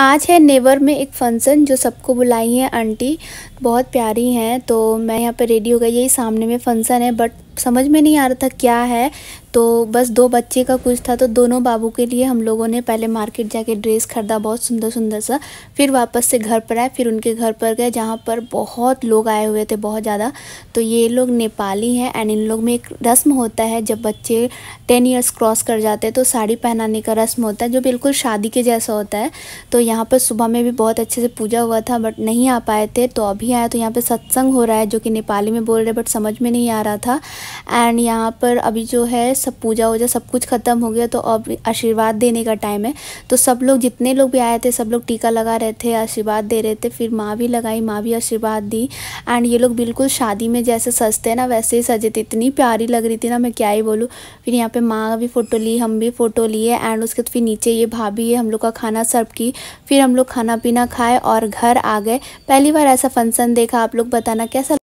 आज है नेवर में एक फंक्शन जो सबको बुलाई है आंटी बहुत प्यारी हैं तो मैं यहाँ पे रेडी हो गई यही सामने में फंक्शन है बट समझ में नहीं आ रहा था क्या है तो बस दो बच्चे का कुछ था तो दोनों बाबू के लिए हम लोगों ने पहले मार्केट जाके ड्रेस ख़रीदा बहुत सुंदर सुंदर सा फिर वापस से घर पर आए फिर उनके घर पर गए जहाँ पर बहुत लोग आए हुए थे बहुत ज़्यादा तो ये लोग नेपाली हैं एंड इन लोग में एक रस्म होता है जब बच्चे टेन ईयर्स क्रॉस कर जाते हैं तो साड़ी पहनाने का रस्म होता है जो बिल्कुल शादी के जैसा होता है तो यहाँ पर सुबह में भी बहुत अच्छे से पूजा हुआ था बट नहीं आ पाए थे तो अभी आया तो यहाँ पर सत्संग हो रहा है जो कि नेपाली में बोल रहे बट समझ में नहीं आ रहा था एंड यहाँ पर अभी जो है सब पूजा वूजा सब कुछ ख़त्म हो गया तो अब आशीर्वाद देने का टाइम है तो सब लोग जितने लोग भी आए थे सब लोग टीका लगा रहे थे आशीर्वाद दे रहे थे फिर माँ भी लगाई माँ भी आशीर्वाद दी एंड ये लोग बिल्कुल शादी में जैसे सजते हैं ना वैसे ही सजे थे इतनी प्यारी लग रही थी ना मैं क्या ही बोलूँ फिर यहाँ पर माँ भी फ़ोटो ली हम भी फ़ोटो लिए एंड उसके फिर नीचे ये भाभी है हम लोग का खाना सर्व की फिर हम लोग खाना पीना खाए और घर आ गए पहली बार ऐसा फंक्शन देखा आप लोग बताना कैसा